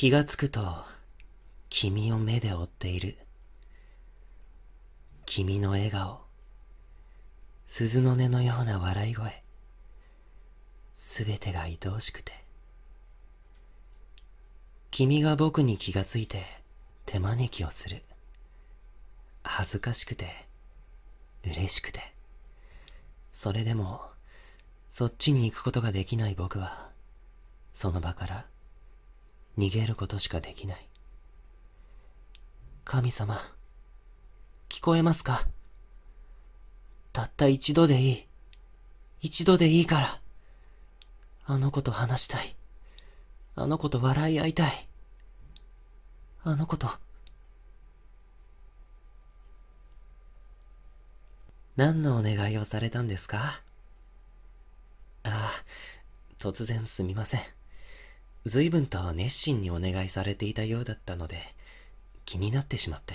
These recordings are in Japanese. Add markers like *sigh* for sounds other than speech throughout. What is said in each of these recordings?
気がつくと、君を目で追っている。君の笑顔。鈴の音のような笑い声。すべてが愛おしくて。君が僕に気がついて手招きをする。恥ずかしくて、嬉しくて。それでも、そっちに行くことができない僕は、その場から逃げることしかできない。神様、聞こえますかたった一度でいい。一度でいいから。あの子と話したい。あの子と笑い合いたい。あの子と。何のお願いをされたんですかああ、突然すみません。随分と熱心にお願いされていたようだったので気になってしまって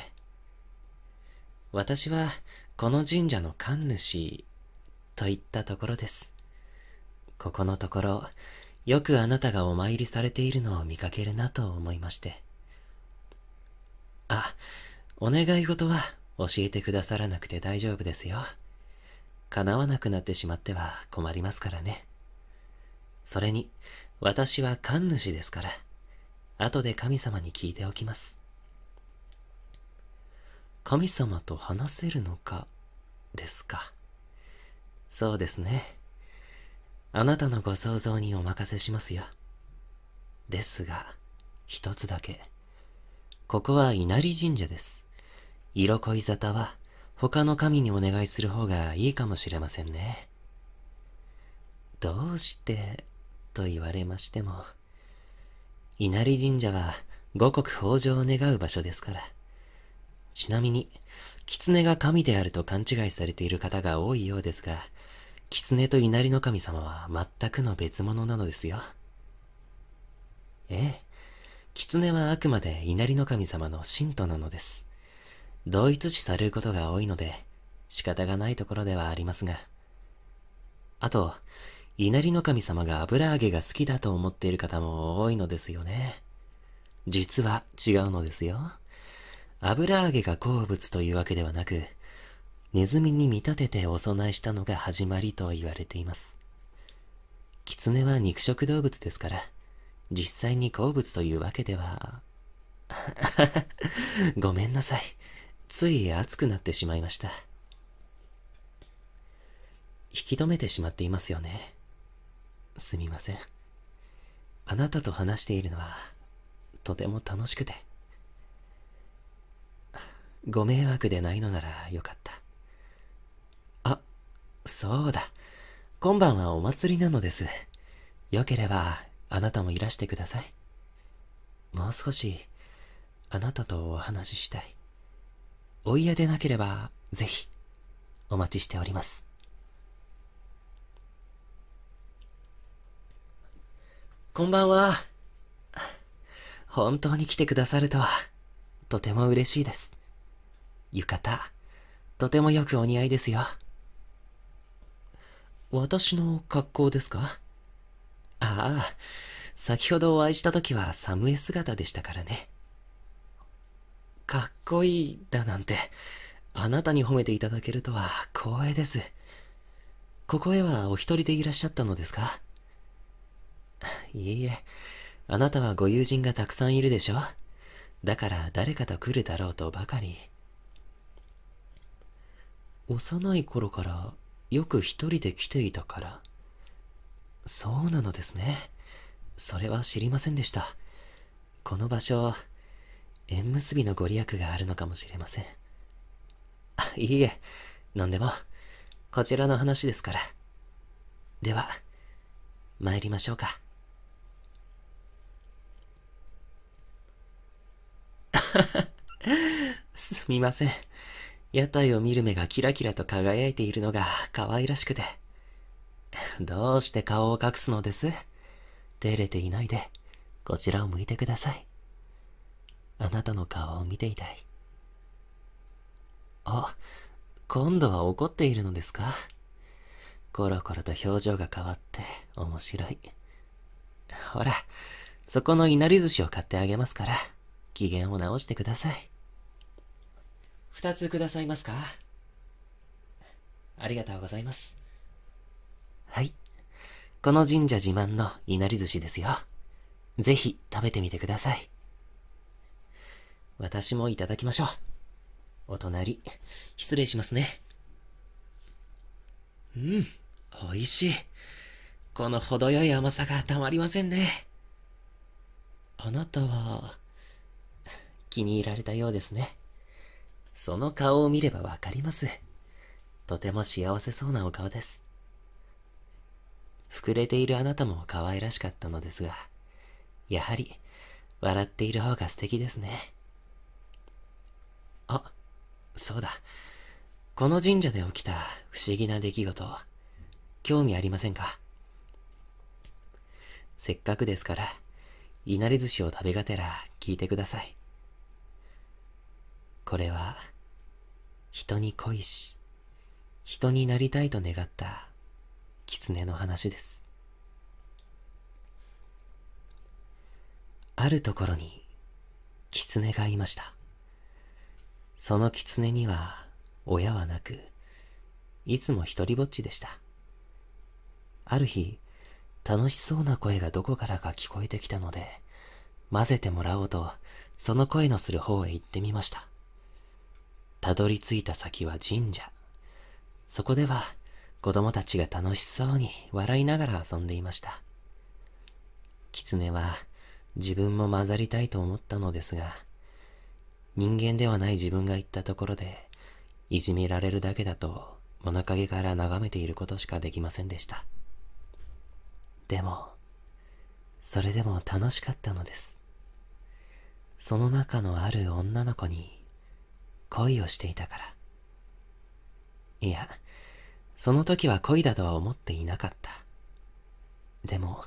私はこの神社の神主といったところですここのところよくあなたがお参りされているのを見かけるなと思いましてあお願い事は教えてくださらなくて大丈夫ですよ叶わなくなってしまっては困りますからねそれに私は神主ですから、後で神様に聞いておきます。神様と話せるのか、ですか。そうですね。あなたのご想像にお任せしますよ。ですが、一つだけ。ここは稲荷神社です。色恋沙汰は他の神にお願いする方がいいかもしれませんね。どうしてと言われましても、稲荷神社は五穀豊穣を願う場所ですから。ちなみに、狐が神であると勘違いされている方が多いようですが、狐と稲荷の神様は全くの別物なのですよ。ええ。狐はあくまで稲荷の神様の信徒なのです。同一視されることが多いので、仕方がないところではありますが。あと、稲荷の神様が油揚げが好きだと思っている方も多いのですよね。実は違うのですよ。油揚げが好物というわけではなく、ネズミに見立ててお供えしたのが始まりと言われています。キツネは肉食動物ですから、実際に好物というわけでは、*laughs* ごめんなさい。つい熱くなってしまいました。引き止めてしまっていますよね。すみません。あなたと話しているのは、とても楽しくて。ご迷惑でないのならよかった。あ、そうだ。今晩はお祭りなのです。よければ、あなたもいらしてください。もう少し、あなたとお話ししたい。お嫌でなければ、ぜひ、お待ちしております。こんばんは。本当に来てくださるとは、とても嬉しいです。浴衣、とてもよくお似合いですよ。私の格好ですかああ、先ほどお会いした時は寒い姿でしたからね。かっこいいだなんて、あなたに褒めていただけるとは光栄です。ここへはお一人でいらっしゃったのですか *laughs* いいえ、あなたはご友人がたくさんいるでしょだから誰かと来るだろうとばかり。幼い頃からよく一人で来ていたから。そうなのですね。それは知りませんでした。この場所、縁結びのご利益があるのかもしれません。いいえ、何でも、こちらの話ですから。では、参りましょうか。*laughs* すみません。屋台を見る目がキラキラと輝いているのが可愛らしくて。どうして顔を隠すのです照れていないで、こちらを向いてください。あなたの顔を見ていたい。あ、今度は怒っているのですかコロコロと表情が変わって面白い。ほら、そこのいなり寿司を買ってあげますから。機嫌を直してください。二つくださいますかありがとうございます。はい。この神社自慢のいなり寿司ですよ。ぜひ食べてみてください。私もいただきましょう。お隣、失礼しますね。うん、美味しい。この程よい甘さがたまりませんね。あなたは、気に入られたようですね。その顔を見ればわかります。とても幸せそうなお顔です。膨れているあなたも可愛らしかったのですが、やはり、笑っている方が素敵ですね。あ、そうだ。この神社で起きた不思議な出来事、興味ありませんかせっかくですから、いなり寿司を食べがてら聞いてください。これは、人に恋し、人になりたいと願った狐の話です。あるところに狐がいました。その狐には親はなく、いつも一りぼっちでした。ある日、楽しそうな声がどこからか聞こえてきたので、混ぜてもらおうと、その声のする方へ行ってみました。たどり着いた先は神社そこでは子供たちが楽しそうに笑いながら遊んでいました狐は自分も混ざりたいと思ったのですが人間ではない自分が言ったところでいじめられるだけだと物陰から眺めていることしかできませんでしたでもそれでも楽しかったのですその中のある女の子に恋をしていたから。いや、その時は恋だとは思っていなかった。でも、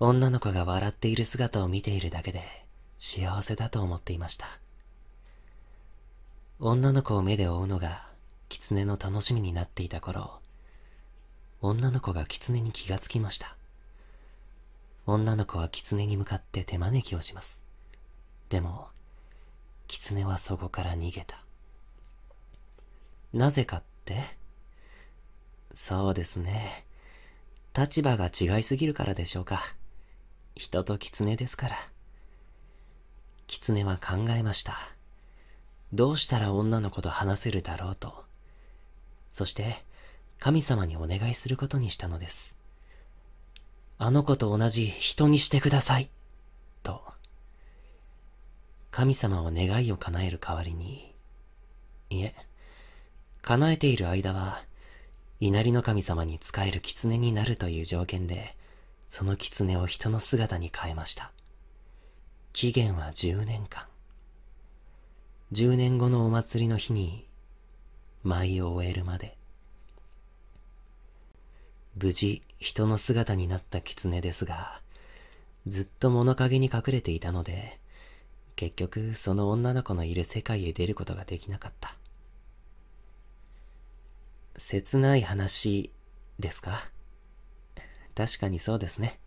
女の子が笑っている姿を見ているだけで幸せだと思っていました。女の子を目で追うのが狐の楽しみになっていた頃、女の子が狐に気がつきました。女の子は狐に向かって手招きをします。でも、狐はそこから逃げたなぜかってそうですね立場が違いすぎるからでしょうか人と狐ですから狐は考えましたどうしたら女の子と話せるだろうとそして神様にお願いすることにしたのですあの子と同じ人にしてください神様は願いを叶える代わりに、いえ、叶えている間は、稲荷の神様に仕える狐になるという条件で、その狐を人の姿に変えました。期限は10年間。10年後のお祭りの日に、舞を終えるまで。無事、人の姿になった狐ですが、ずっと物陰に隠れていたので、結局その女の子のいる世界へ出ることができなかった切ない話ですか確かにそうですね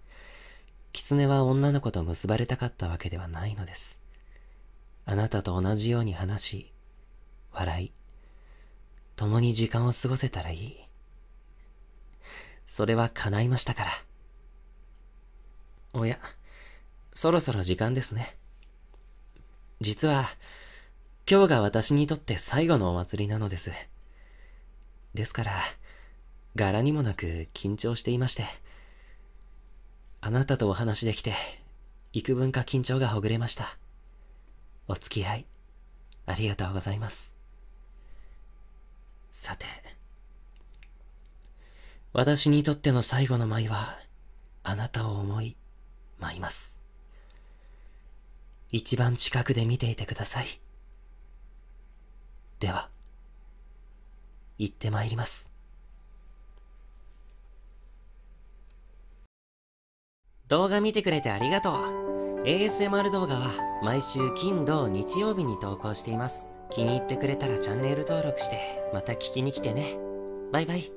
狐は女の子と結ばれたかったわけではないのですあなたと同じように話し笑い共に時間を過ごせたらいいそれは叶いましたからおやそろそろ時間ですね実は、今日が私にとって最後のお祭りなのです。ですから、柄にもなく緊張していまして。あなたとお話できて、幾分か緊張がほぐれました。お付き合い、ありがとうございます。さて、私にとっての最後の舞は、あなたを思い、舞います。一番近くで見ていてください。では、行ってまいります。動画見てくれてありがとう。ASMR 動画は毎週金土日曜日に投稿しています。気に入ってくれたらチャンネル登録して、また聞きに来てね。バイバイ。